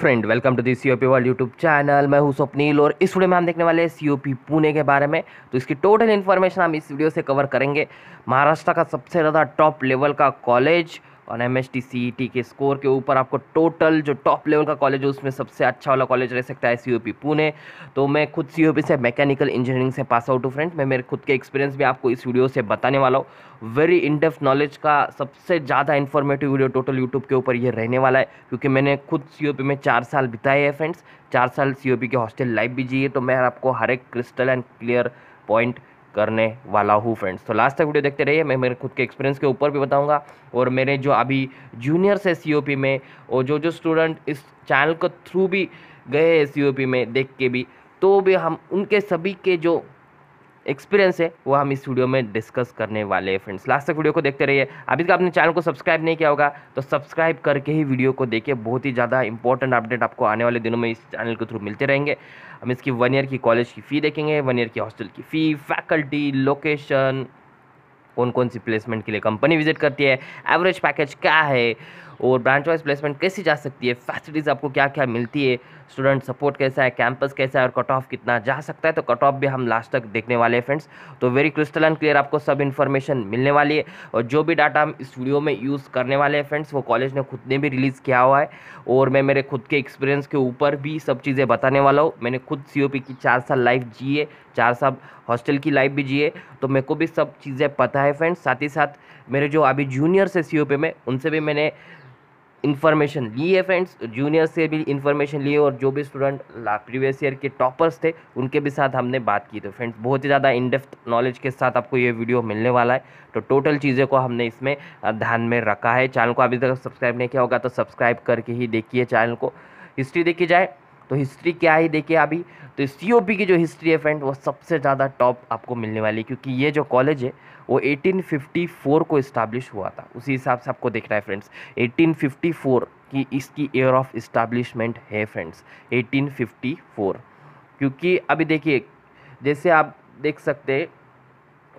friend welcome to the C O P world YouTube channel मैं हूं स्वप्नील और इस वीडियो में हम देखने वाले हैं सी ओ पी पुणे के बारे में तो इसकी टोटल इन्फॉर्मेशन हम इस वीडियो से कवर करेंगे महाराष्ट्र का सबसे ज़्यादा टॉप लेवल का कॉलेज और एम एस e के स्कोर के ऊपर आपको टोटल जो टॉप लेवल का कॉलेज है उसमें सबसे अच्छा वाला कॉलेज रह सकता है सी पुणे तो मैं खुद सी से मैकेनिकल इंजीनियरिंग से पास आउट हूँ फ्रेंड मैं मेरे खुद के एक्सपीरियंस भी आपको इस वीडियो से बताने वाला हूँ वेरी इनडेप्थ नॉलेज का सबसे ज़्यादा इन्फॉर्मेटिव वीडियो टोटल यूट्यूब के ऊपर ये रहने वाला है क्योंकि मैंने खुद सी में चार साल बिताए हैं फ्रेंड्स चार साल सी के हॉस्टल लाइफ भी जी है तो मैं आपको हर एक क्रिस्टल एंड क्लियर पॉइंट करने वाला हूँ फ्रेंड्स तो लास्ट तक वीडियो देखते रहिए मैं मेरे खुद के एक्सपीरियंस के ऊपर भी बताऊँगा और मेरे जो अभी जूनियर्स है सी में और जो जो स्टूडेंट इस चैनल के थ्रू भी गए हैं सी में देख के भी तो भी हम उनके सभी के जो एक्सपीरियंस है वो हम इस वीडियो में डिस्कस करने वाले हैं फ्रेंड्स लास्ट तक वीडियो को देखते रहिए अभी तक आपने चैनल को सब्सक्राइब नहीं किया होगा तो सब्सक्राइब करके ही वीडियो को देखिए बहुत ही ज़्यादा इंपॉर्टेंट अपडेट आपको आने वाले दिनों में इस चैनल के थ्रू मिलते रहेंगे हम इसकी वन ईयर की कॉलेज की फ़ी देखेंगे वन ईयर की हॉस्टल की फ़ी फैकल्टी लोकेशन कौन कौन सी प्लेसमेंट के लिए कंपनी विजिट करती है एवरेज पैकेज क्या है और ब्रांच वाइज प्लेसमेंट कैसी जा सकती है फैसिलिटीज़ आपको क्या क्या मिलती है स्टूडेंट सपोर्ट कैसा है कैंपस कैसा है और कट ऑफ कितना जा सकता है तो कट ऑफ भी हम लास्ट तक देखने वाले हैं फ्रेंड्स तो वेरी क्रिस्टल एंड क्लियर आपको सब इन्फॉर्मेशन मिलने वाली है और जो भी डाटा हम इस वीडियो में यूज़ करने वाले हैं फ्रेंड्स वो कॉलेज ने खुद ने भी रिलीज़ किया हुआ है और मैं मेरे खुद के एक्सपीरियंस के ऊपर भी सब चीज़ें बताने वाला हूँ मैंने खुद सी की चार साल लाइफ जी चार साल हॉस्टल की लाइफ भी जिए तो मेरे को भी सब चीज़ें पता है फ्रेंड्स साथ ही साथ मेरे जो अभी जूनियर्स है सी में उनसे भी मैंने इन्फॉर्मेशन ली है फ्रेंड्स जूनियर से भी इन्फॉर्मेशन लिए और जो भी स्टूडेंट प्रीवियस ईयर के टॉपर्स थे उनके भी साथ हमने बात की तो फ्रेंड्स बहुत ही ज़्यादा इनडेप्थ नॉलेज के साथ आपको ये वीडियो मिलने वाला है तो टोटल चीज़ें को हमने इसमें ध्यान में रखा है चैनल को अभी तक सब्सक्राइब नहीं किया होगा तो सब्सक्राइब करके ही देखिए चैनल को हिस्ट्री देखी जाए तो हिस्ट्री क्या है देखिए अभी तो सी की जो हिस्ट्री है फ्रेंड वो सबसे ज़्यादा टॉप आपको मिलने वाली है क्योंकि ये जो कॉलेज है वो 1854 को इस्टाब्लिश हुआ था उसी हिसाब से आपको देखना है फ्रेंड्स 1854 की इसकी ईयर ऑफ इस्टाब्लिशमेंट है फ्रेंड्स 1854 क्योंकि अभी देखिए जैसे आप देख सकते हैं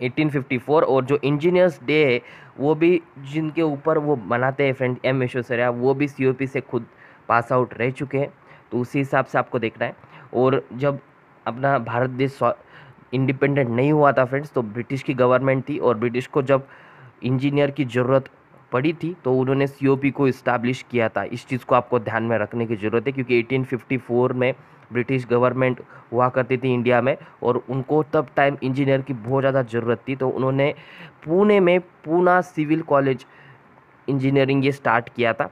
1854 और जो इंजीनियर्स डे है वो भी जिनके ऊपर वो मनाते हैं फ्रेंड एम विश्वेश्वरैया वो भी सी से खुद पास आउट रह चुके हैं तो उसी हिसाब से आपको देखना है और जब अपना भारत देश इंडिपेंडेंट नहीं हुआ था फ्रेंड्स तो ब्रिटिश की गवर्नमेंट थी और ब्रिटिश को जब इंजीनियर की ज़रूरत पड़ी थी तो उन्होंने सी को इस्टाब्लिश किया था इस चीज़ को आपको ध्यान में रखने की ज़रूरत है क्योंकि 1854 में ब्रिटिश गवर्नमेंट हुआ करती थी इंडिया में और उनको तब टाइम इंजीनियर की बहुत ज़्यादा ज़रूरत थी तो उन्होंने पुणे में पूना सिविल कॉलेज इंजीनियरिंग ये स्टार्ट किया था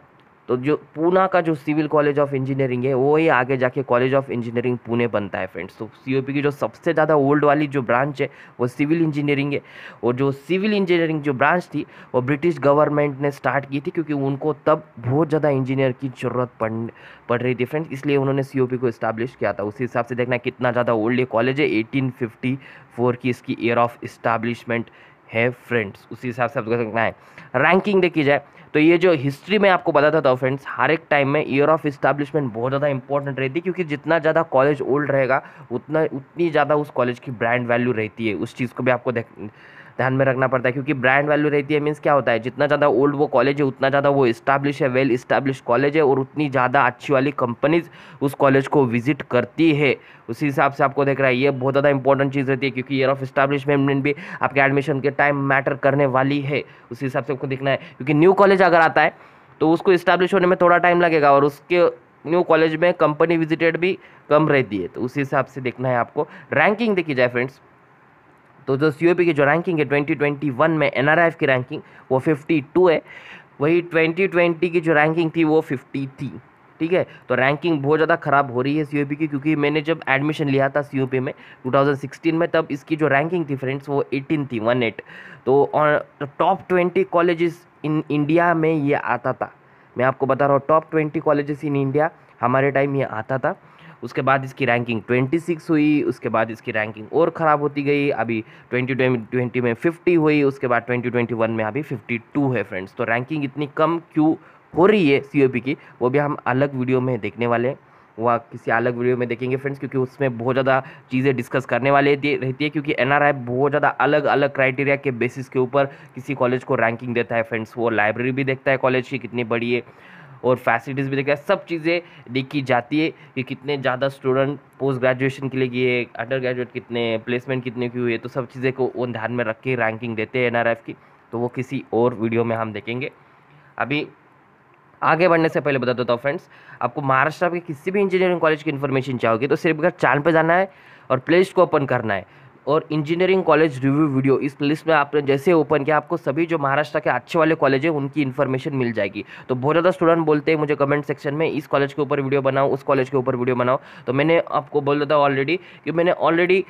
तो जो पुणे का जो सिविल कॉलेज ऑफ इंजीनियरिंग है वो ही आगे जाके कॉलेज ऑफ इंजीनियरिंग पुणे बनता है फ्रेंड्स तो सी की जो सबसे ज़्यादा ओल्ड वाली जो ब्रांच है वो सिविल इंजीनियरिंग है और जो सिविल इंजीनियरिंग जो ब्रांच थी वो ब्रिटिश गवर्नमेंट ने स्टार्ट की थी क्योंकि उनको तब बहुत ज़्यादा इंजीनियर की ज़रूरत पड़ पड़ रही थी फ्रेंड्स इसलिए उन्होंने सी को इस्टेब्लिश किया था उसी हिसाब से देखना कितना ज़्यादा ओल्ड ये कॉलेज है एटीन की इसकी ईयर ऑफ इस्टेब्लिशमेंट है फ्रेंड्स उसी हिसाब से आप देखना है रैंकिंग देखी जाए तो ये जो हिस्ट्री में आपको बताता था फ्रेंड्स हर एक टाइम में ईयर ऑफ इस्टेब्लिशमेंट बहुत ज़्यादा इंपॉर्टेंट रहती है क्योंकि जितना ज़्यादा कॉलेज ओल्ड रहेगा उतना उतनी ज़्यादा उस कॉलेज की ब्रांड वैल्यू रहती है उस चीज़ को भी आपको देख ध्यान में रखना पड़ता है क्योंकि ब्रांड वैल्यू रहती है मीन्स क्या होता है जितना ज़्यादा ओल्ड वो कॉलेज है उतना ज़्यादा वो इस्टाब्लिश है वेल इस्टाब्लिश कॉलेज है और उतनी ज़्यादा अच्छी वाली कंपनीज उस कॉलेज को विजिट करती है उसी हिसाब से आपको देख रहा है ये बहुत ज़्यादा इंपॉर्टेंट चीज़ रहती है क्योंकि ईयर ऑफ इस्टाब्लिशमेंट भी आपके एडमिशन के टाइम मैटर करने वाली है उसी हिसाब से आपको देखना है क्योंकि न्यू कॉलेज अगर आता है तो उसको इस्टाब्लिश होने में थोड़ा टाइम लगेगा और उसके न्यू कॉलेज में कंपनी विजिटेड भी कम रहती है तो उसी हिसाब से देखना है आपको रैंकिंग देखी जाए फ्रेंड्स तो जो सी ओ पी की जो रैंकिंग है ट्वेंटी ट्वेंटी वन में एन आर की रैंकिंग वो फिफ्टी टू है वही ट्वेंटी ट्वेंटी की जो रैंकिंग थी वो फिफ्टी थी ठीक है तो रैंकिंग बहुत ज़्यादा ख़राब हो रही है सी ओ पी की क्योंकि मैंने जब एडमिशन लिया था सी पी में टू थाउजेंड सिक्सटीन में तब इसकी जो रैंकिंग थी फ्रेंड्स वो एटीन थी वन एट तो top twenty college in India में ये आता था मैं आपको बता रहा हूँ top twenty colleges in India हमारे टाइम ये आता था उसके बाद इसकी रैंकिंग 26 हुई उसके बाद इसकी रैंकिंग और ख़राब होती गई अभी 2020 में 50 हुई उसके बाद 2021 में अभी 52 है फ्रेंड्स तो रैंकिंग इतनी कम क्यों हो रही है सी की वो भी हम अलग वीडियो में देखने वाले हैं वह किसी अलग वीडियो में देखेंगे फ्रेंड्स क्योंकि उसमें बहुत ज़्यादा चीज़ें डिस्कस करने वाले रहती है क्योंकि एन बहुत ज़्यादा अलग अलग क्राइटेरिया के बेसिस के ऊपर किसी कॉलेज को रैंकिंग देता है फ्रेंड्स वो लाइब्रेरी भी देखता है कॉलेज की कितनी बड़ी है और फैसिलिटीज़ भी देखा सब चीज़ें देखी जाती है कि कितने ज़्यादा स्टूडेंट पोस्ट ग्रेजुएशन के लिए गए अंडर ग्रेजुएट कितने प्लेसमेंट कितने की हुई है तो सब चीज़ें को वो ध्यान में रख के रैंकिंग देते हैं एन की तो वो किसी और वीडियो में हम देखेंगे अभी आगे बढ़ने से पहले बता देता हूँ फ्रेंड्स आपको महाराष्ट्र के किसी भी इंजीनियरिंग कॉलेज की इन्फॉर्मेशन चाहोगे तो सिर्फ अगर चैनल पर जाना है और प्ले को ओपन करना है और इंजीनियरिंग कॉलेज रिव्यू वीडियो इस लिस्ट में आपने जैसे ओपन किया आपको सभी जो महाराष्ट्र के अच्छे वाले कॉलेज है उनकी इन्फॉर्मेशन मिल जाएगी तो बहुत ज़्यादा स्टूडेंट बोलते हैं मुझे कमेंट सेक्शन में इस कॉलेज के ऊपर वीडियो बनाओ उस कॉलेज के ऊपर वीडियो बनाओ तो मैंने आपको बोल दिया था ऑलरेडी कि मैंने ऑलरेडी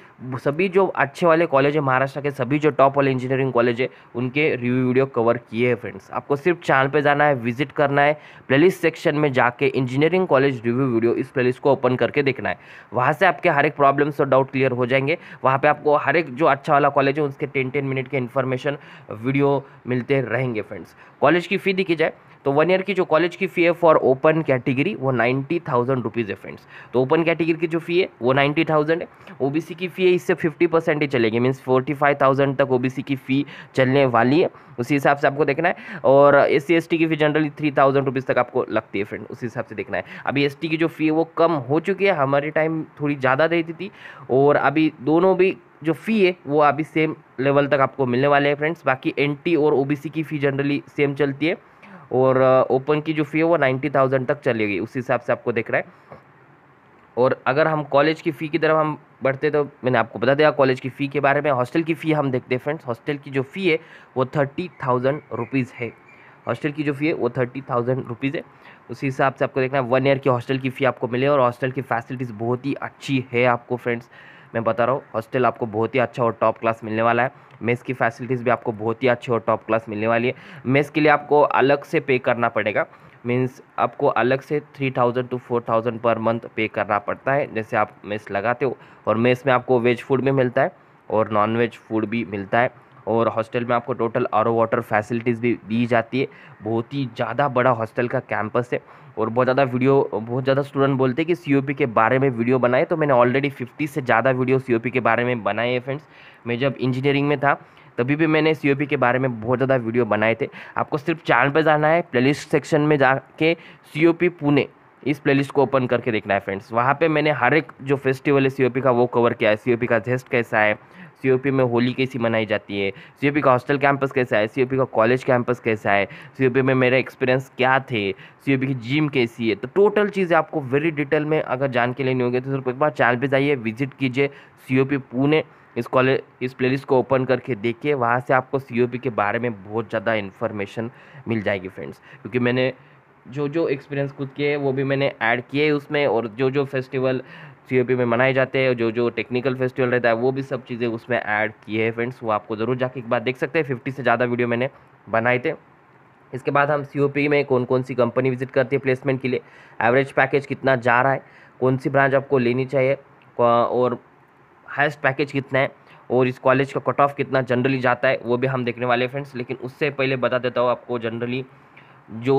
सभी जो अच्छे वाले कॉलेज है महाराष्ट्र के सभी जो टॉप वाले इंजीनियरिंग कॉलेज है उनके रिव्यू वीडियो कवर किए हैं फ्रेंड्स आपको सिर्फ चैनल पर जाना है विजिट करना है प्लेलिस्ट सेक्शन में जाके इंजीनियरिंग कॉलेज रिव्यू वीडियो इस प्लेलिस्ट को ओपन करके देखना है वहाँ से आपके हर एक प्रॉब्लम्स और डाउट क्लियर हो जाएंगे वहाँ पर आपको आपको हर एक जो अच्छा वाला कॉलेज है उसके टेन टेन मिनट के इन्फॉर्मेशन वीडियो मिलते रहेंगे फ्रेंड्स कॉलेज की फ़ी देखी जाए तो वन ईयर की जो कॉलेज की फ़ी है फॉर ओपन कैटेगरी वो नाइन्टी थाउजेंड रुपीज़ है फ्रेंड्स तो ओपन कैटेगरी की जो फ़ी है वो नाइन्टी थाउजेंड है ओबीसी की फ़ी है इससे फिफ्टी परसेंट ही चलेगी मीन्स फोर्टी फाइव थाउजेंड तक ओबीसी की फ़ी चलने वाली है उसी हिसाब से आपको देखना है और एस सी की fee generally three thousand rupees तक आपको लगती है फ्रेंड उसी हिसाब से देखना है अभी एस की जो फ़ी है वो कम हो चुकी है हमारे टाइम थोड़ी ज़्यादा रहती थी और अभी दोनों भी जो फ़ी है वो अभी सेम लेवल तक आपको मिलने वाले हैं फ्रेंड्स बाकी एनटी और ओबीसी की फ़ी जनरली सेम चलती है और ओपन की जो फ़ी है वो नाइन्टी थाउजेंड तक चलेगी उस हिसाब से आपको देख रहा है और अगर हम कॉलेज की फ़ी की तरफ हम बढ़ते तो मैंने आपको बता दिया कॉलेज की फ़ी के बारे में हॉस्टल की फ़ी हम देखते हैं फ्रेंड्स हॉस्टल की जो फ़ी है वो थर्टी थाउजेंड रुपीज़ है हॉस्टल की जो फ़ी है वो थर्टी थाउजेंड रुपीज़ है उसी हिसाब से आपको देखना है वन ईयर की हॉस्टल की फ़ी आपको मिले और हॉस्टल की फैसिलिटीज़ बहुत ही अच्छी है आपको फ्रेंड्स मैं बता रहा हूँ हॉस्टल आपको बहुत ही अच्छा और टॉप क्लास मिलने वाला है मेस की फैसिलिटीज़ भी आपको बहुत ही अच्छी और टॉप क्लास मिलने वाली है मेस के लिए आपको अलग से पे करना पड़ेगा मीन्स आपको अलग से three thousand to four thousand per month pay करना पड़ता है जैसे आप मेस लगाते हो और मेस में आपको वेज फूड भी मिलता है और नॉन वेज फूड भी मिलता है और हॉस्टल में आपको टोटल आर वाटर फैसिलिटीज़ भी दी जाती है बहुत ही ज़्यादा बड़ा हॉस्टल का कैंपस है और बहुत ज़्यादा वीडियो बहुत ज़्यादा स्टूडेंट बोलते हैं कि सी के बारे में वीडियो बनाए तो मैंने ऑलरेडी फिफ्टी से ज़्यादा वीडियो सी के बारे में बनाए हैं फ्रेंड्स मैं जब इंजीनियरिंग में था तभी भी मैंने सी के बारे में बहुत ज़्यादा वीडियो बनाए थे आपको सिर्फ चैनल पर जाना है प्ले सेक्शन में जा सी पुणे इस प्लेलिस्ट को ओपन करके देखना है फ्रेंड्स वहाँ पे मैंने हर एक जो फेस्टिवल है सी का वो कवर किया है सी का जेस्ट कैसा है सी में होली कैसी मनाई जाती है सी का हॉस्टल कैंपस कैसा है सी का कॉलेज कैंपस कैसा है सी में मेरा एक्सपीरियंस क्या थे सी की जिम कैसी है तो टोटल चीज़ें आपको वेरी डिटेल में अगर जान के लेनी होगी तो सिर्फ एक बार चैनल पर जाइए विजिट कीजिए सी पुणे इस कॉलेज इस प्लेलिस्ट को ओपन करके देखिए वहाँ से आपको सी के बारे में बहुत ज़्यादा इन्फॉर्मेशन मिल जाएगी फ्रेंड्स क्योंकि मैंने जो जो एक्सपीरियंस खुद किए वो भी मैंने ऐड किए उसमें और जो जो फेस्टिवल सी में मनाए जाते हैं जो जो टेक्निकल फेस्टिवल रहता है वो भी सब चीज़ें उसमें ऐड की है फ्रेंड्स वो आपको ज़रूर जाके एक बार देख सकते हैं फिफ्टी से ज़्यादा वीडियो मैंने बनाए थे इसके बाद हम सी में कौन कौन सी कंपनी विजिट करती है प्लेसमेंट के लिए एवरेज पैकेज कितना जा रहा है कौन सी ब्रांच आपको लेनी चाहिए और हाइस्ट पैकेज कितना है और इस कॉलेज का कट ऑफ कितना जनरली जाता है वो भी हम देखने वाले हैं फ्रेंड्स लेकिन उससे पहले बता देता हूँ आपको जनरली जो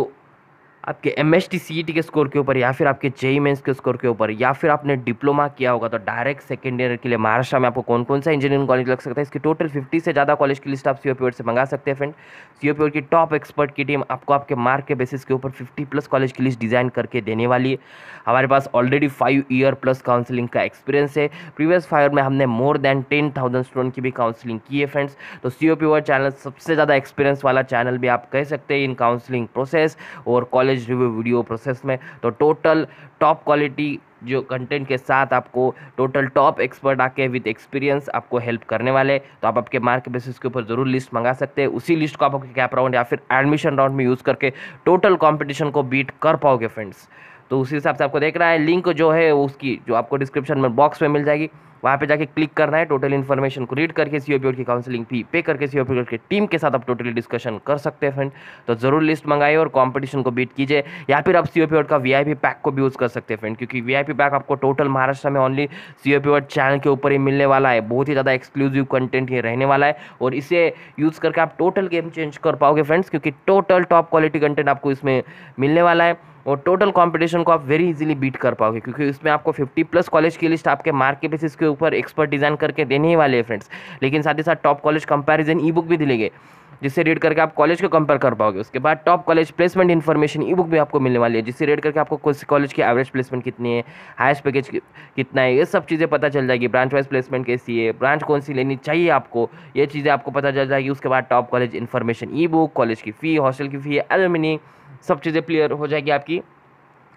आपके M S T C E T के स्कोर के ऊपर या फिर आपके जेई मेन्स e के स्कोर के ऊपर या फिर आपने डिप्लोमा किया होगा तो डायरेक्ट सेकेंड ईयर के लिए महाराष्ट्र में आपको कौन कौन सा इंजीनियरिंग कॉलेज लग सकता है इसकी टोटल फिफ्टी से ज़्यादा कॉलेज की लिस्ट आप सी से मंगा सकते हैं फ्रेंड सी ओ की टॉप एक्सपर्ट की टीम आपको आपके मार्क के बेसिस के ऊपर फिफ्टी प्लस कॉलेज की लिस्ट डिज़ाइन करके देने वाली है हमारे पास already five year plus counselling का एक्सपीरियंस है प्रीवियस फाइव में हमने more than ten thousand student की भी काउंसलिंग की है फ्रेंड्स तो सी ओ चैनल सबसे ज़्यादा एक्सपीरियंस वाला चैनल भी आप कह सकते हैं इन काउंसलिंग प्रोसेस और कॉलेज एच हुए वीडियो प्रोसेस में तो टोटल टॉप क्वालिटी जो कंटेंट के साथ आपको टोटल टॉप एक्सपर्ट आके विद एक्सपीरियंस आपको हेल्प करने वाले तो आप आपके मार्क बेसिस के ऊपर ज़रूर लिस्ट मंगा सकते हैं उसी लिस्ट को आप आपके कैप राउंड या फिर एडमिशन राउंड में यूज़ करके टोटल कॉम्पिटिशन को बीट कर पाओगे फ्रेंड्स तो उसी हिसाब से आपको देख रहा है लिंक जो है उसकी जो आपको डिस्क्रिप्शन में बॉक्स में मिल जाएगी वहाँ पे जाके क्लिक करना है टोटल इन्फॉर्मेशन को रीड करके सी ओ की काउंसलिंग फी पे करके सी ओ की टीम के साथ आप टोटली डिस्कशन कर सकते हैं फ्रेंड तो ज़रूर लिस्ट मंगाइए और कॉम्पिटिशन को बीट कीजिए या फिर आप सी ओ का वी पैक को भी यूज़ कर सकते हैं फ्रेंड क्योंकि वी पैक आपको टोटल महाराष्ट्र में ओनली सी ओ चैनल के ऊपर ही मिलने वाला है बहुत ही ज़्यादा एक्सक्लूसिव कंटेंट ये रहने वाला है और इसे यूज़ करके आप टोटल गेम चेंज कर पाओगे फ्रेंड्स क्योंकि टोटल टॉप क्वालिटी कंटेंट आपको इसमें मिलने वाला है और टोटल कंपटीशन को आप वेरी इजीली बीट कर पाओगे क्योंकि इसमें आपको 50 प्लस कॉलेज की लिस्ट आपके मार्क के बेसिस के ऊपर एक्सपर्ट डिज़ाइन करके देने ही वाले हैं फ्रेंड्स लेकिन साथ ही साथ top college comparison e book भी दिलेंगे जिससे रीड करके आप कॉलेज को कंपेयर कर पाओगे उसके बाद top college placement information e book भी आपको मिलने वाली है जिससे रीड करके आपको कुछ कॉलेज की एवरेज प्लेसमेंट कितनी है हाइस्ट पैकेज कितना है ये सब चीज़ें पता चल जाएगी ब्रांच वाइज प्लेसमेंट कैसी है ब्रांच कौन सी लेनी चाहिए आपको ये चीज़ें आपको पता चल जाएगी उसके बाद top college information e book college की फ़ी हॉस्टल की फ़ी एलमिनी सब चीज़ें क्लियर हो जाएगी आपकी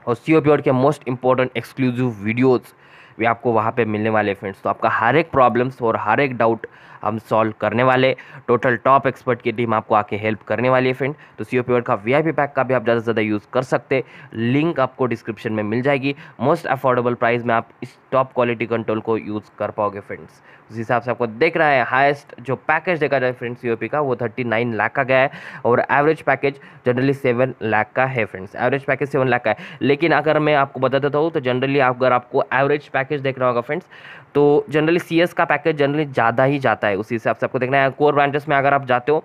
और सी ओ के मोस्ट इंपॉर्टेंट एक्सक्लूसिव वीडियोज़ भी आपको वहाँ पे मिलने वाले फ्रेंड्स तो आपका हर एक प्रॉब्लम्स और हर एक डाउट हम सॉल्व करने वाले टोटल टॉप एक्सपर्ट की टीम आपको आके हेल्प करने वाली है फ्रेंड तो सी ओ प्योर का वी पैक का भी आप ज़्यादा से ज़्यादा यूज़ कर सकते लिंक आपको डिस्क्रिप्शन में मिल जाएगी मोस्ट अफोर्डेबल प्राइस में आप इस टॉप क्वालिटी कंट्रोल को यूज़ कर पाओगे फ्रेंड्स उस हिसाब से आपको देख रहा है हाईएस्ट जो पैकेज देखा जाए फ्रेंड्स यूपी का वो थर्टी नाइन लाख का गया है और average package generally seven lakh का है friends average package seven lakh का है लेकिन अगर मैं आपको बता देता हूँ तो जनरली अगर आपको एवरेज पैकेज देखना होगा फ्रेंड्स तो जनरली सी का पैकेज जनरली ज़्यादा ही जाता है उसी हिसाब से आपको देखना है कोर ब्रांचेस में अगर आप जाते हो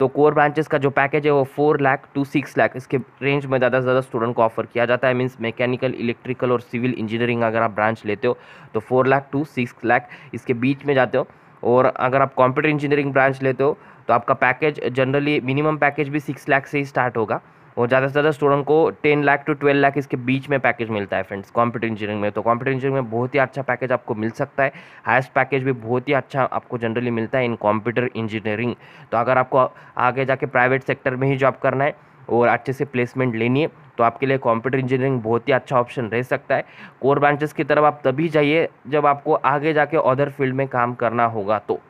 तो कोर ब्रांचेस का जो पैकेज है वो four lakh to six lakh इसके रेंज में ज़्यादा से ज़्यादा स्टूडेंट को ऑफर किया जाता है मीन्स मैकेनिकल इलेक्ट्रिकल और सिविल इंजीनियरिंग अगर आप ब्रांच लेते हो तो four lakh to six lakh इसके बीच में जाते हो और अगर आप कंप्यूटर इंजीनियरिंग ब्रांच लेते हो तो आपका पैकेज जनरली मिनिमम पैकेज भी सिक्स लाख से ही स्टार्ट होगा और ज़्यादा से ज़्यादा स्टूडेंट को ten lakh to twelve lakh इसके बीच में पैकेज मिलता है फ्रेंड्स कंप्यूटर इंजीनियरिंग में तो कंप्यूटर इंजीनियरिंग में बहुत ही अच्छा पैकेज आपको मिल सकता है हाइस्ट पैकेज भी बहुत ही अच्छा आपको जनरली मिलता है इन कंप्यूटर इंजीनियरिंग तो अगर आपको आगे जाके प्राइवेट सेक्टर में ही जॉब करना है और अच्छे से प्लेसमेंट लेनी है तो आपके लिए कंप्यूटर इंजीनियरिंग बहुत ही अच्छा ऑप्शन रह सकता है कोर ब्रांचेस की तरफ आप तभी जाइए जब आपको आगे जाके अदर फील्ड में काम करना होगा तो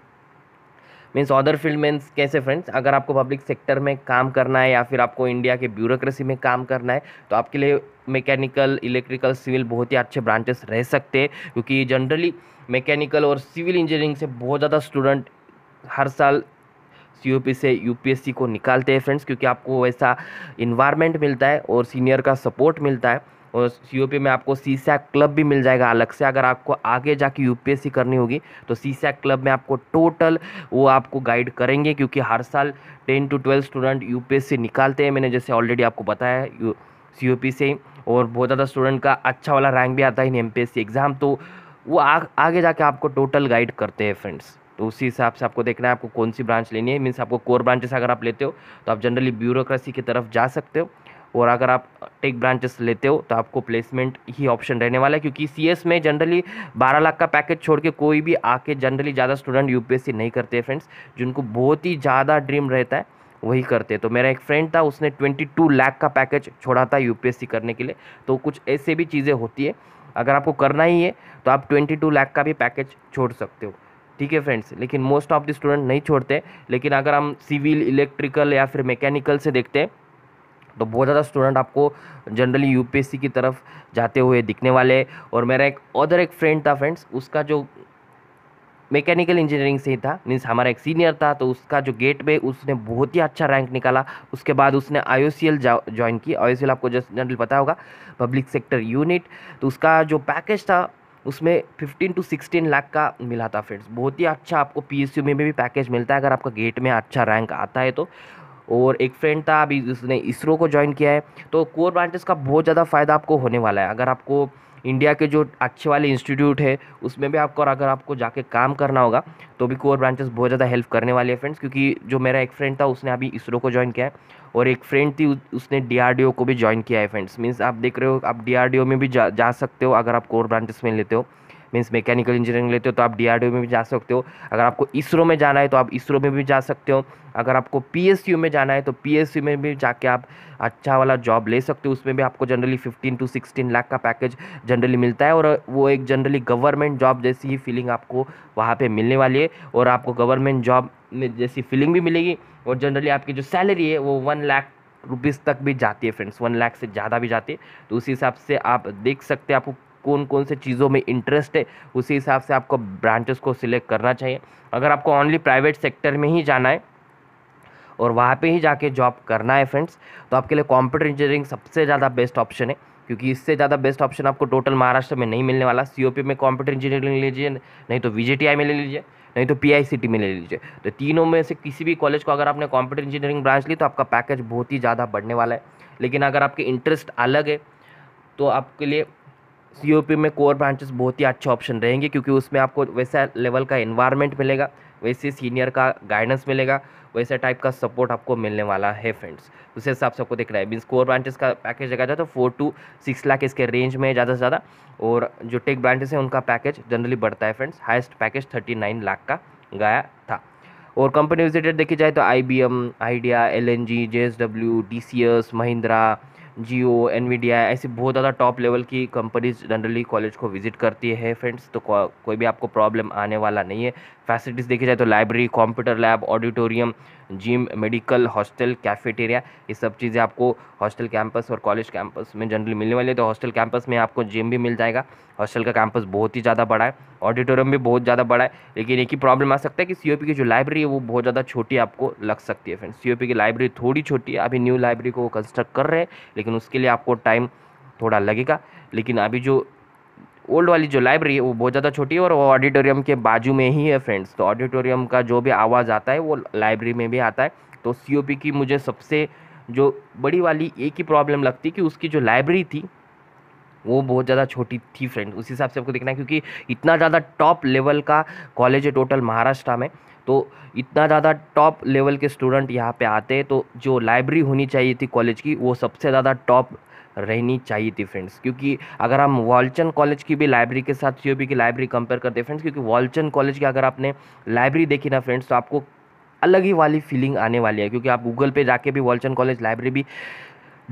मीन्स अदर फील्ड मीन्स कैसे फ्रेंड्स अगर आपको पब्लिक सेक्टर में काम करना है या फिर आपको इंडिया के ब्यूरोक्रेसी में काम करना है तो आपके लिए मैकेनिकल इलेक्ट्रिकल सिविल बहुत ही अच्छे ब्रांचेस रह सकते हैं क्योंकि जनरली मैकेनिकल और सिविल इंजीनियरिंग से बहुत ज़्यादा स्टूडेंट हर साल सी से यू को निकालते हैं फ्रेंड्स क्योंकि आपको वैसा इन्वायरमेंट मिलता है और सीनियर का सपोर्ट मिलता है और सी में आपको सी सैक क्लब भी मिल जाएगा अलग से अगर आपको आगे जाके यूपीएससी करनी होगी तो सी सैक क्लब में आपको टोटल वो आपको गाइड करेंगे क्योंकि हर साल ten to twelve student UPSC निकालते हैं मैंने जैसे ऑलरेडी आपको बताया है सी से और बहुत ज़्यादा स्टूडेंट का अच्छा वाला रैंक भी आता है इन एम एग्ज़ाम तो वो आ, आगे जाके आपको टोटल गाइड करते हैं फ्रेंड्स तो उसी हिसाब से आपको देखना है आपको कौन सी ब्रांच लेनी है मीन्स आपको कोर ब्रांचेस अगर आप लेते हो तो आप जनरली ब्यूरोक्रेसी की तरफ जा सकते हो और अगर आप टेक ब्रांचेस लेते हो तो आपको प्लेसमेंट ही ऑप्शन रहने वाला है क्योंकि सी में जनरली बारह लाख का पैकेज छोड़ के कोई भी आके जनरली ज़्यादा स्टूडेंट यू नहीं करते फ्रेंड्स जिनको बहुत ही ज़्यादा ड्रीम रहता है वही करते तो मेरा एक फ्रेंड था उसने 22 लाख का पैकेज छोड़ा था यूपीएससी करने के लिए तो कुछ ऐसे भी चीज़ें होती है अगर आपको करना ही है तो आप 22 लाख का भी पैकेज छोड़ सकते हो ठीक है फ्रेंड्स लेकिन मोस्ट ऑफ द स्टूडेंट नहीं छोड़ते लेकिन अगर हम सिविल इलेक्ट्रिकल या फिर मैकेनिकल से देखते हैं तो बहुत ज़्यादा स्टूडेंट आपको जनरली यूपीएससी की तरफ जाते हुए दिखने वाले और मेरा एक अदर एक फ्रेंड था फ्रेंड्स उसका जो मैकेनिकल इंजीनियरिंग से ही था मीन्स हमारा एक सीनियर था तो उसका जो गेट में उसने बहुत ही अच्छा रैंक निकाला उसके बाद उसने आई ओ सी एल ज्वाइन की आई ओ सी एल आपको जस्ट जनरल पता होगा पब्लिक सेक्टर यूनिट तो उसका जो पैकेज था उसमें 15 टू 16 लाख का मिला था फ्रेंड्स बहुत ही अच्छा आपको पी में भी पैकेज मिलता है अगर आपका गेट में अच्छा रैंक आता है तो और एक फ्रेंड था अभी उसने इसरो को ज्वाइन किया है तो कोर ब्रांचेस का बहुत ज़्यादा फ़ायदा आपको होने वाला है अगर आपको इंडिया के जो अच्छे वाले इंस्टीट्यूट है उसमें भी आपको और अगर आपको जाके काम करना होगा तो भी कोर ब्रांचेस बहुत ज़्यादा हेल्प करने वाली है फ्रेंड्स क्योंकि जो मेरा एक फ्रेंड था उसने अभी इसरो को ज्वाइन किया है और एक फ्रेंड थी उसने डी को भी ज्वाइन किया है फ्रेंड्स मीन्स आप देख रहे हो आप डी में भी जा, जा सकते हो अगर आप कोर ब्रांचेस में लेते हो मीन्स मैकेनिकल इंजीनियरिंग लेते हो तो आप डी में भी जा सकते हो अगर आपको इसरो में जाना है तो आप इसरो में भी जा सकते हो अगर आपको पी में जाना है तो पी में भी जाके आप अच्छा वाला जॉब ले सकते हो उसमें भी आपको generally fifteen to sixteen lakh का पैकेज जनरली मिलता है और वो एक जनरली गवर्नमेंट जॉब जैसी ही फीलिंग आपको वहाँ पर मिलने वाली है और आपको गवर्नमेंट जॉब में जैसी फीलिंग भी मिलेगी और जनरली आपकी जो सैलरी है वो वन लाख रुपीज़ तक भी जाती है फ्रेंड्स वन लाख से ज़्यादा भी जाती है तो उसी हिसाब से आप देख सकते हैं आपको कौन कौन से चीज़ों में इंटरेस्ट है उसी हिसाब से आपको ब्रांचेस को सिलेक्ट करना चाहिए अगर आपको ओनली प्राइवेट सेक्टर में ही जाना है और वहाँ पे ही जाके जॉब करना है फ्रेंड्स तो आपके लिए कंप्यूटर इंजीनियरिंग सबसे ज़्यादा बेस्ट ऑप्शन है क्योंकि इससे ज़्यादा बेस्ट ऑप्शन आपको टोटल महाराष्ट्र में नहीं मिलने वाला सी में कंप्यूटर इंजीनियरिंग लीजिए नहीं तो वी में ले लीजिए नहीं तो पी में ले लीजिए तो तीनों में से किसी भी कॉलेज को अगर आपने कंप्यूटर इंजीनियरिंग ब्रांच ली तो आपका पैकेज बहुत ही ज़्यादा बढ़ने वाला है लेकिन अगर आपके इंटरेस्ट अलग है तो आपके लिए सी में कोर ब्रांचेस बहुत ही अच्छे ऑप्शन रहेंगे क्योंकि उसमें आपको वैसा लेवल का इन्वायरमेंट मिलेगा वैसे सीनियर का गाइडेंस मिलेगा वैसे टाइप का सपोर्ट आपको मिलने वाला है फ्रेंड्स उसे हिसाब से आपको देख रहा है मीन्स कोर ब्रांचेस का पैकेज देखा जाए तो फोर टू सिक्स लाख इसके रेंज में ज़्यादा से ज़्यादा और जो टेक ब्रांचेस हैं उनका पैकेज जनरली बढ़ता है friends highest package thirty nine lakh का गया था और कंपनी विजिटेड देखी जाए तो I B M Idea L N G J S W D C S Mahindra Jio NVIDIA ऐसी बहुत ज़्यादा टॉप लेवल की कंपनीज जनरली कॉलेज को विजिट करती है फ्रेंड्स तो को, कोई भी आपको प्रॉब्लम आने वाला नहीं है फैसिलिटीज़ देखी जाए तो library computer lab auditorium gym medical hostel cafeteria ये सब चीज़ें आपको हॉस्टल कैंपस और कॉलेज कैंपस में जनरली मिलने वाली है तो हॉस्टल कैंपस में आपको जिम भी मिल जाएगा हॉस्टल का कैंपस बहुत ही ज़्यादा बड़ा है ऑडिटोरियम भी बहुत ज़्यादा बड़ा है लेकिन एक ही प्रॉब्लम आ सकता है कि सी की जो लाइब्रेरी है वो बहुत ज़्यादा छोटी आपको लग सकती है फ्रेंड्स सी की लाइब्रेरी थोड़ी छोटी है अभी न्यू लाइब्रेरी को कंस्ट्रक्ट कर रहे हैं लेकिन उसके लिए आपको टाइम थोड़ा लगेगा लेकिन अभी जो ओल्ड वाली जो लाइब्रेरी है वो बहुत ज़्यादा छोटी है और वो ऑडिटोरियम के बाजू में ही है फ्रेंड्स तो ऑडिटोरियम का जो भी आवाज़ आता है वो लाइब्रेरी में भी आता है तो सी की मुझे सबसे जो बड़ी वाली एक ही प्रॉब्लम लगती कि उसकी जो लाइब्रेरी थी वो बहुत ज़्यादा छोटी थी फ्रेंड उस हिसाब से आपको देखना है क्योंकि इतना ज़्यादा टॉप लेवल का कॉलेज है टोटल महाराष्ट्र में तो इतना ज़्यादा टॉप लेवल के स्टूडेंट यहाँ पे आते हैं तो जो लाइब्रेरी होनी चाहिए थी कॉलेज की वो सबसे ज़्यादा टॉप रहनी चाहिए थी फ्रेंड्स क्योंकि अगर हम वॉलचन कॉलेज की भी लाइब्रेरी के साथ सी की लाइब्रेरी कंपेयर करते हैं फ्रेंड्स क्योंकि वॉलचन कॉलेज की अगर आपने लाइब्रेरी देखी ना फ्रेंड्स तो आपको अलग ही वाली फीलिंग आने वाली है क्योंकि आप गूगल पे जाके भी वॉलचन कॉलेज लाइब्रेरी भी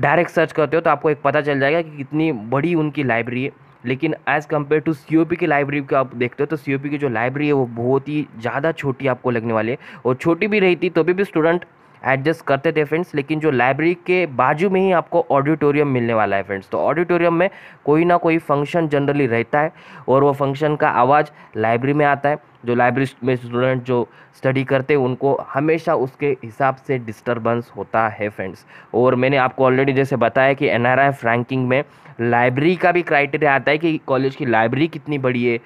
डायरेक्ट सर्च करते हो तो आपको एक पता चल जाएगा कि कितनी बड़ी उनकी लाइब्रेरी है लेकिन as compare to C O P की लाइब्रेरी को आप देखते हो तो सी ओ पी की जो लाइब्रेरी है वो बहुत ही ज़्यादा छोटी आपको लगने वाली है और छोटी भी रही थी तो भी, भी स्टूडेंट एडजस्ट करते थे फ्रेंड्स लेकिन जो लाइब्रेरी के बाजू में ही आपको ऑडिटोरियम मिलने वाला है फ्रेंड्स तो ऑडिटोरियम में कोई ना कोई फंक्शन जनरली रहता है और वो फंक्शन का आवाज़ लाइब्रेरी में आता है जो लाइब्रेरी में स्टूडेंट जो स्टडी करते हैं उनको हमेशा उसके हिसाब से डिस्टर्बेंस होता है फ्रेंड्स और मैंने आपको ऑलरेडी जैसे बताया कि एन रैंकिंग में लाइब्रेरी का भी क्राइटेरिया आता है कि कॉलेज की लाइब्रेरी कितनी बड़ी है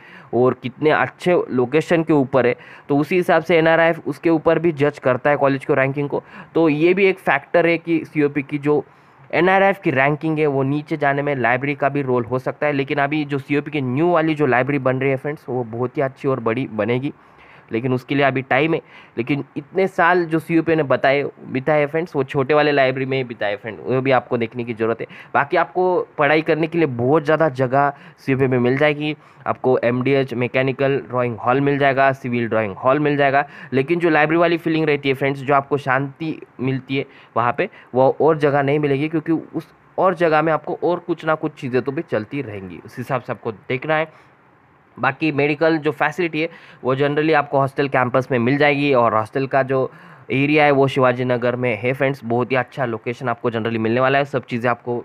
और कितने अच्छे लोकेशन के ऊपर है तो उसी हिसाब से एन उसके ऊपर भी जज करता है कॉलेज को रैंकिंग को तो ये भी एक फैक्टर है कि सी की जो एनआरएफ की रैंकिंग है वो नीचे जाने में लाइब्रेरी का भी रोल हो सकता है लेकिन अभी जो सीओपी की न्यू वाली जो लाइब्रेरी बन रही है फ्रेंड्स वो बहुत ही अच्छी और बड़ी बनेगी लेकिन उसके लिए अभी टाइम है लेकिन इतने साल जो सी ने बताए बिताए फ्रेंड्स वो छोटे वाले लाइब्रेरी में ही बिताए फ्रेंड वो भी आपको देखने की ज़रूरत है बाकी आपको पढ़ाई करने के लिए बहुत ज़्यादा जगह सी में मिल जाएगी आपको एम मैकेनिकल ड्राॅइंग हॉल मिल जाएगा सिविल ड्राॅइंग हॉल मिल जाएगा लेकिन जो लाइब्रेरी वाली फीलिंग रहती है फ्रेंड्स जो आपको शांति मिलती है वहाँ पर वह और जगह नहीं मिलेगी क्योंकि उस और जगह में आपको और कुछ ना कुछ चीज़ें तो भी चलती रहेंगी उस हिसाब से आपको देखना है बाकी मेडिकल जो फैसिलिटी है वो जनरली आपको हॉस्टल कैंपस में मिल जाएगी और हॉस्टल का जो एरिया है वो शिवाजी नगर में है फ्रेंड्स बहुत ही अच्छा लोकेशन आपको जनरली मिलने वाला है सब चीज़ें आपको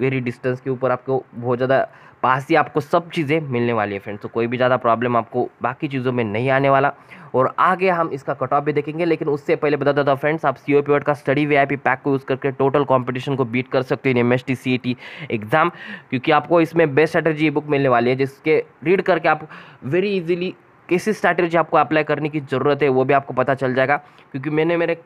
वेरी डिस्टेंस के ऊपर आपको बहुत ज़्यादा पास ही आपको सब चीज़ें मिलने वाली है फ्रेंड्स तो कोई भी ज़्यादा प्रॉब्लम आपको बाकी चीज़ों में नहीं आने वाला और आगे हम इसका कट ऑफ भी देखेंगे लेकिन उससे पहले बता देता हूँ फ्रेंड्स आप सी ओ पी का स्टडी वी पैक को यूज़ करके टोटल कॉम्पिटिशन को बीट कर सकते हो M S T C T exam क्योंकि आपको इसमें बेस्ट स्ट्रैटर्जी बुक मिलने वाली है जिसके रीड करके आप वेरी इजीली कैसी स्ट्रैटर्जी आपको अप्लाई करने की ज़रूरत है वो भी आपको पता चल जाएगा क्योंकि मैंने मेरे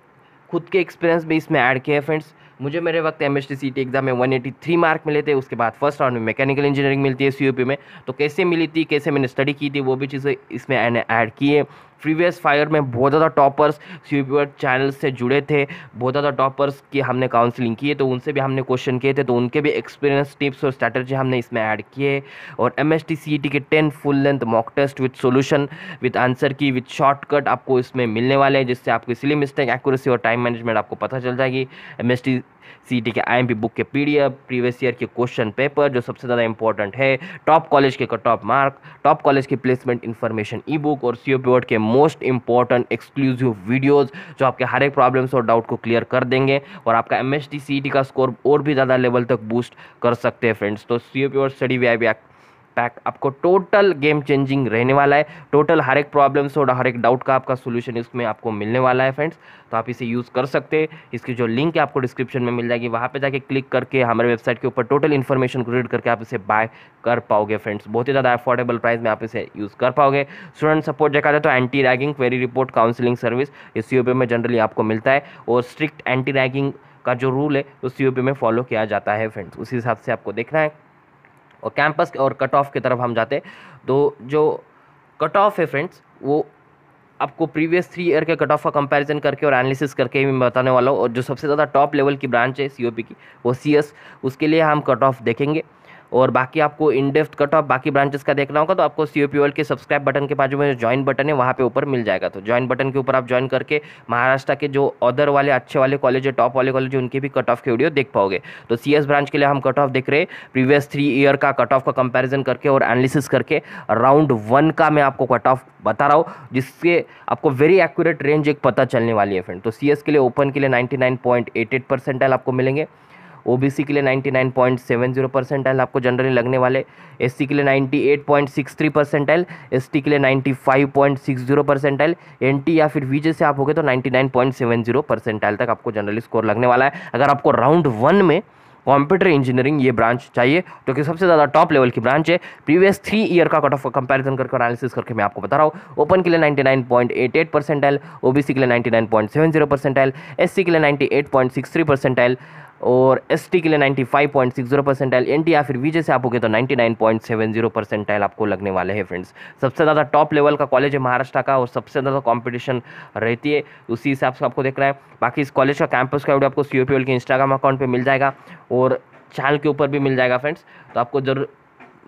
खुद के एक्सपीरियंस भी इसमें ऐड किया है फ्रेंड्स मुझे मेरे वक्त एम एस टी एग्ज़ाम में 183 मार्क मिले थे उसके बाद फर्स्ट राउंड में मैकेनिकल इंजीनियरिंग मिलती है सी में तो कैसे मिली थी कैसे मैंने स्टडी की थी वो भी चीज़ें इसमें ऐड की है प्रीवियस फायर में बहुत ज़्यादा टॉपर्स यूट्यूबर चैनल से जुड़े थे बहुत ज़्यादा टॉपर्स की हमने काउंसलिंग की है तो उनसे भी हमने क्वेश्चन किए थे तो उनके भी एक्सपीरियंस टिप्स और स्ट्रैटेजी हमने इसमें ऐड किए और M S T C E T के ten full length mock test with solution with answer key with shortcut आपको इसमें मिलने वाले हैं जिससे आपकी सिली मिस्टेक एक्यूरेसी और टाइम मैनेजमेंट आपको पता चल जाएगी एम एस टी सी के आई बुक के पी प्रीवियस ईयर के क्वेश्चन पेपर जो सबसे ज़्यादा इंपॉर्टेंट है टॉप कॉलेज के cut off mark top college की प्लेसमेंट इन्फॉर्मेशन ई बुक और सी ओ के मोस्ट इंपॉर्टेंट एक्सक्लूसिव वीडियोज़ जो आपके हर एक प्रॉब्लम्स और डाउट को क्लियर कर देंगे और आपका एम एस e का स्कोर और भी ज़्यादा लेवल तक बूस्ट कर सकते हैं फ्रेंड्स तो C O P study V I pack आपको टोटल गेम चेंजिंग रहने वाला है टोटल हर एक प्रॉब्लम्स और हर एक डाउट का आपका सोल्यूशन इसमें आपको मिलने वाला है फ्रेंड्स तो आप इसे यूज़ कर सकते हैं इसकी जो लिंक है आपको डिस्क्रिप्शन में मिल जाएगी वहाँ पर जाके क्लिक करके हमारे वेबसाइट के ऊपर टोटल इन्फॉर्मेशन क्रिएट करके आप इसे बाय कर पाओगे फ्रेंड्स बहुत ही ज़्यादा अफोर्डेबल प्राइस में आप इसे यूज़ कर पाओगे स्टूडेंट सपोर्ट देखा जाए तो anti ragging query report counselling service इस सी में जनरली आपको मिलता है और स्ट्रिक्ट एंटी रैगिंग का जो रूल है उस सी में फॉलो किया जाता है फ्रेंड्स उसी हिसाब से आपको देखना है और कैंपस और कट ऑफ की तरफ हम जाते तो जो कट ऑफ है फ्रेंड्स वो आपको प्रीवियस थ्री ईयर के कट ऑफ का कंपैरिजन करके और एनालिसिस करके ही मैं बताने वाला हूँ और जो सबसे ज़्यादा टॉप लेवल की ब्रांच है सी की वो सी उसके लिए हम कट ऑफ देखेंगे और बाकी आपको इन डेफ्थ कट ऑफ बाकी ब्रांचेस का देखना होगा तो आपको सी ओ के सब्सक्राइब बटन के पास में ज्वाइन बटन है वहाँ पे ऊपर मिल जाएगा तो ज्वाइन बटन के ऊपर आप ज्वाइन करके महाराष्ट्र के जो अदर वाले अच्छे वाले कॉलेज है टॉप वाले कॉलेज उनके भी कट ऑफ के वीडियो देख पाओगे तो सी ब्रांच के लिए हम कट ऑफ देख रहे प्रीवियस थ्री ईयर का कट ऑफ का कंपेरिजन करके और एनालिसिस करके राउंड वन का मैं आपको कट ऑफ बता रहा हूँ जिससे आपको वेरी एक्यूरेट रेंज एक पता चलने वाली है फ्रेंड तो सी के लिए ओपन के लिए ninety nine point eight eight percentile आपको मिलेंगे ओबीसी के लिए 99.70 परसेंटाइल आपको जनरली लगने वाले एससी के लिए 98.63 परसेंटाइल एसटी के लिए 95.60 परसेंटाइल एनटी या फिर वी जैसे आप हो गए तो 99.70 परसेंटाइल तक आपको जनरली स्कोर लगने वाला है अगर आपको राउंड वन में कंप्यूटर इंजीनियरिंग ये ब्रांच चाहिए जो तो कि सबसे ज़्यादा टॉप लेवल की ब्रांच है प्रीवियस थ्री ईयर का कट ऑफ कंपैरिजन करके एनालिसिस करके मैं आपको बता रहा हूँ ओपन के लिए 99.88 परसेंटाइल ओबीसी के लिए 99.70 परसेंटाइल एससी के लिए 98.63 परसेंटाइल और एस के लिए 95.60 परसेंटाइल एन या फिर वी से आप हो गए तो 99.70 परसेंटाइल आपको लगने वाले हैं फ्रेंड्स सबसे ज़्यादा टॉप लेवल का कॉलेज है महाराष्ट्र का और सबसे ज़्यादा कॉम्पिटिशन रहती है उसी हिसाब से आपको देखना है बाकी इस कॉलेज का कैंपस का वीडियो आपको सी के इंस्टाग्राम अकाउंट पर मिल जाएगा और चैनल के ऊपर भी मिल जाएगा फ्रेंड्स तो आपको जरूर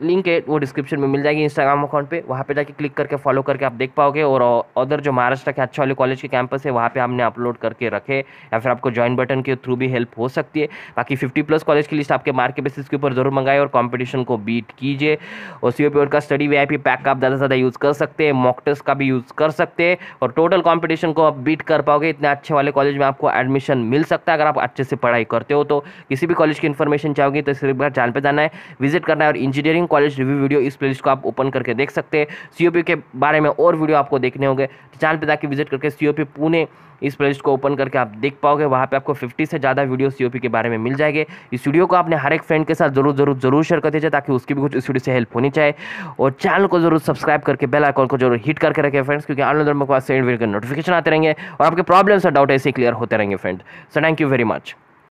लिंक है वो डिस्क्रिप्शन में मिल जाएगी इंस्टाग्राम अकाउंट पे वहाँ पे जाके क्लिक करके फॉलो करके आप देख पाओगे और अदर जो महाराष्ट्र के अच्छे वाले कॉलेज के कैंपस है वहाँ पे हमने अपलोड करके रखे या फिर आपको ज्वाइन बटन के थ्रू भी हेल्प हो सकती है बाकी फिफ्टी प्लस कॉलेज की लिस्ट आपके मार्क के बेसिस के ऊपर जरूर मंगाए और कॉम्पिटिशन को बीट कीजिए और सी ओ का स्टडी वी पैक का आप ज़्यादा से ज़्यादा यूज़ कर सकते हैं मॉक टेस्ट का भी यूज़ कर सकते हैं और टोटल कॉम्पिटिशन को आप बीट कर पाओगे इतने अच्छे वाले कॉलेज में आपको एडमिशन मिल सकता है अगर आप अच्छे से पढ़ाई करते हो तो किसी भी कॉलेज की इन्फॉर्मेशन चाहोगे तो सिर्फ जान पर जाना है विजिट करना है और इंजीनियरिंग कॉलेज रिव्यू वीडियो इस प्लेलिस्ट को आप ओपन करके देख सकते हैं सीओपी के बारे में और वीडियो आपको देखने होंगे तो चैनल पर जाकर विजिट करके सीओपी पुणे इस प्लेलिस्ट को ओपन करके आप देख पाओगे वहाँ पे आपको 50 से ज़्यादा वीडियो सीओपी के बारे में मिल जाएंगे इस वीडियो को आपने हर एक फ्रेंड के साथ जरूर जरूर जरूर शेयर कर दीजिए ताकि उसकी भी कुछ इस वीडियो से हेल्प होनी चाहिए और चैनल को जरूर सब्सक्राइब करके बेल आइकॉन को जरूर हिट करके रखें फ्रेंड्स क्योंकि आने दर में सेंड वीडियो के नोटिफिकेशन आते रहेंगे और आपके प्रॉब्लम्स और डाउट ऐसे क्लियर होते रहेंगे friend so thank you very much